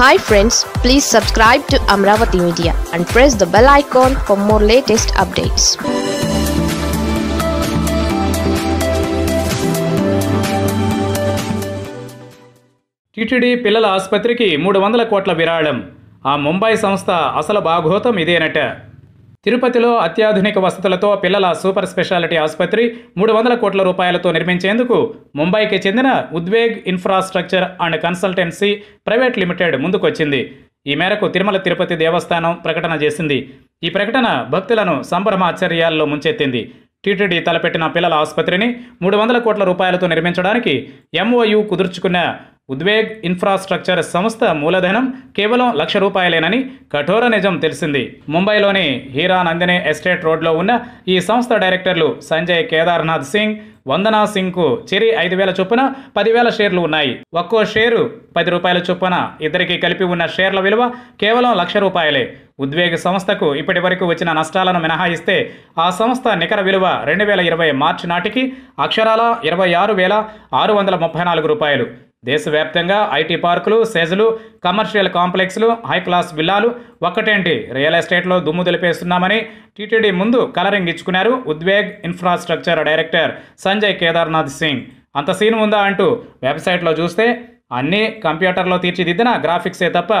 hi friends please subscribe to Amaravati media and press the bell icon for more latest updates TTD పిల్లల ఆసుపత్రికి మూడు వందల కోట్ల విరాళం ఆ ముంబై సంస్థ అసలు బాగోతం ఇదేనట తిరుపతిలో అత్యాధునిక వసతులతో పిల్లల సూపర్ స్పెషాలిటీ ఆసుపత్రి మూడు వందల కోట్ల రూపాయలతో నిర్మించేందుకు ముంబైకి చెందిన Udveg infrastructure and consultancy private limited ముందుకొచ్చింది ఈ మేరకు తిరుమల తిరుపతి దేవస్థానం ప్రకటన చేసింది ఈ ప్రకటన భక్తులను సంభ్రమాచర్యాల్లో ముంచెత్తింది టీటీడీ తలపెట్టిన పిల్లల ఆసుపత్రిని మూడు వందల కోట్ల రూపాయలతో నిర్మించడానికి ఎంఓయు కుదుర్చుకున్న ఉద్వేగ్ ఇన్ఫ్రాస్ట్రక్చర్ సంస్థ మూలధనం కేవలం లక్ష రూపాయలేనని కఠోర నిజం తెలిసింది ముంబైలోని హీరా నందిని ఎస్టేట్ రోడ్లో ఉన్న ఈ సంస్థ డైరెక్టర్లు సంజయ్ కేదార్నాథ్ సింగ్ వందనా సింగ్కు చెరి ఐదు వేల చొప్పున పదివేల షేర్లు ఉన్నాయి ఒక్కో షేరు పది రూపాయల చొప్పున ఇద్దరికి కలిపి ఉన్న షేర్ల విలువ కేవలం లక్ష రూపాయలే ఉద్వేగ సంస్థకు ఇప్పటి వరకు వచ్చిన నష్టాలను మినహాయిస్తే ఆ సంస్థ నికర విలువ రెండు వేల ఇరవై మార్చి నాటికి అక్షరాల ఇరవై ఆరు వేల ఆరు వందల ముప్పై నాలుగు రూపాయలు దేశవ్యాప్తంగా ఐటీ పార్కులు సెజ్లు కమర్షియల్ కాంప్లెక్స్లు హై క్లాస్ విల్లాలు ఒక్కటేంటి రియల్ ఎస్టేట్లో దుమ్ము తెలిపేస్తున్నామని టీటీడీ ముందు కలరింగ్ ఇచ్చుకున్నారు ఉద్వేగ్ ఇన్ఫ్రాస్ట్రక్చర్ డైరెక్టర్ సంజయ్ కేదార్నాథ్ సింగ్ అంత సీన్ ఉందా అంటూ వెబ్సైట్లో చూస్తే అన్నీ కంప్యూటర్లో తీర్చిదిద్దిన గ్రాఫిక్సే తప్ప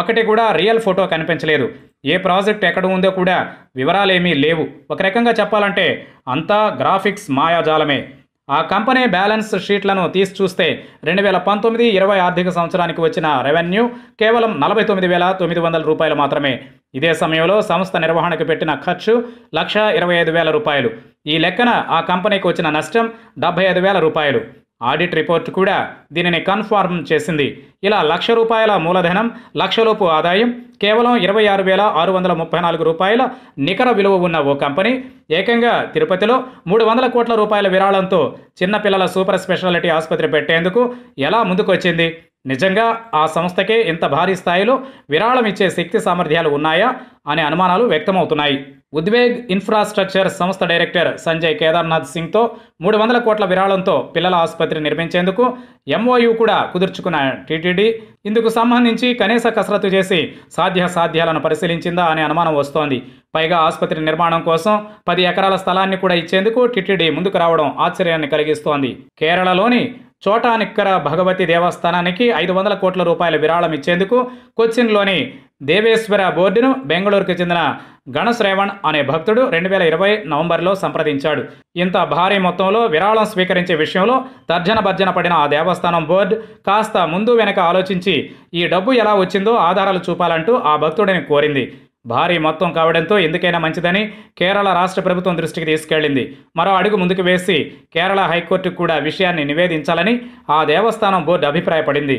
ఒకటి కూడా రియల్ ఫోటో కనిపించలేదు ఏ ప్రాజెక్ట్ ఎక్కడ ఉందో కూడా వివరాలేమీ లేవు ఒక రకంగా చెప్పాలంటే అంతా గ్రాఫిక్స్ మాయాజాలమే ఆ కంపెనీ బ్యాలెన్స్ షీట్లను తీసి చూస్తే రెండు వేల పంతొమ్మిది ఇరవై ఆర్థిక సంవత్సరానికి వచ్చిన రెవెన్యూ కేవలం నలభై తొమ్మిది వేల తొమ్మిది వందల రూపాయలు మాత్రమే ఇదే సమయంలో సంస్థ నిర్వహణకు పెట్టిన ఖర్చు లక్ష ఇరవై ఐదు వేల రూపాయలు ఈ లెక్కన ఆ కంపెనీకి వచ్చిన నష్టం డెబ్బై ఐదు వేల రూపాయలు ఆడిట్ రిపోర్ట్ కూడా దీనిని కన్ఫర్మ్ చేసింది ఇలా లక్ష రూపాయల మూలధనం లక్షలోపు ఆదాయం కేవలం ఇరవై ఆరు వేల ఆరు వందల ముప్పై నాలుగు రూపాయల నికర విలువ ఉన్న ఓ కంపెనీ ఏకంగా తిరుపతిలో మూడు వందల కోట్ల రూపాయల విరాళంతో చిన్నపిల్లల సూపర్ స్పెషాలిటీ ఆసుపత్రి పెట్టేందుకు ఎలా ముందుకొచ్చింది నిజంగా ఆ సంస్థకే ఇంత భారీ స్థాయిలో విరాళం ఇచ్చే శక్తి సామర్థ్యాలు ఉన్నాయా అనే అనుమానాలు వ్యక్తమవుతున్నాయి ఉద్వేగ్ ఇన్ఫ్రాస్ట్రక్చర్ సంస్థ డైరెక్టర్ సంజయ్ కేదార్నాథ్ సింగ్తో మూడు వందల కోట్ల విరాళంతో పిల్లల ఆసుపత్రి నిర్మించేందుకు ఎంఓయూ కూడా కుదుర్చుకున్న టీటీడీ ఇందుకు సంబంధించి కనీస కసరత్తు చేసి సాధ్య సాధ్యాలను పరిశీలించిందా అనే అనుమానం వస్తోంది పైగా ఆసుపత్రి నిర్మాణం కోసం పది ఎకరాల స్థలాన్ని కూడా ఇచ్చేందుకు టీటీడీ ముందుకు రావడం ఆశ్చర్యాన్ని కలిగిస్తోంది కేరళలోని చోటానిక్కర భగవతి దేవస్థానానికి ఐదు వందల కోట్ల రూపాయల విరాళం ఇచ్చేందుకు కొచ్చిన్లోని దేవేశ్వర బోర్డును బెంగళూరుకు చెందిన గణశ్రేవణ్ అనే భక్తుడు రెండు వేల ఇరవై నవంబర్లో సంప్రదించాడు ఇంత భారీ మొత్తంలో విరాళం స్వీకరించే విషయంలో తర్జన భర్జన పడిన ఆ దేవస్థానం బోర్డు కాస్త ముందు వెనక ఆలోచించి ఈ డబ్బు ఎలా వచ్చిందో ఆధారాలు చూపాలంటూ ఆ భక్తుడిని కోరింది భారీ మొత్తం కావడంతో ఎందుకైనా మంచిదని కేరళ రాష్ట్ర ప్రభుత్వం దృష్టికి తీసుకెళ్లింది మరో అడుగు ముందుకు వేసి కేరళ హైకోర్టుకు కూడా విషయాన్ని నివేదించాలని ఆ దేవస్థానం బోర్డు అభిప్రాయపడింది